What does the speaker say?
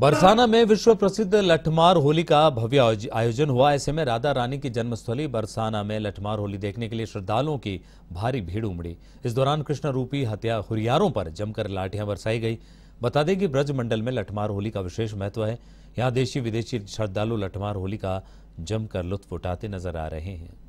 बरसाना में विश्व प्रसिद्ध लठमार होली का भव्य आयोजन हुआ ऐसे में राधा रानी की जन्मस्थली बरसाना में लठमार होली देखने के लिए श्रद्धालुओं की भारी भीड़ उमड़ी इस दौरान कृष्ण रूपी हत्या हुरियारों पर जमकर लाठियां बरसाई गई बता दें कि ब्रज मंडल में लठमार होली का विशेष महत्व है यहाँ देशी विदेशी श्रद्धालु लठमार होली का जमकर लुत्फ उठाते नजर आ रहे हैं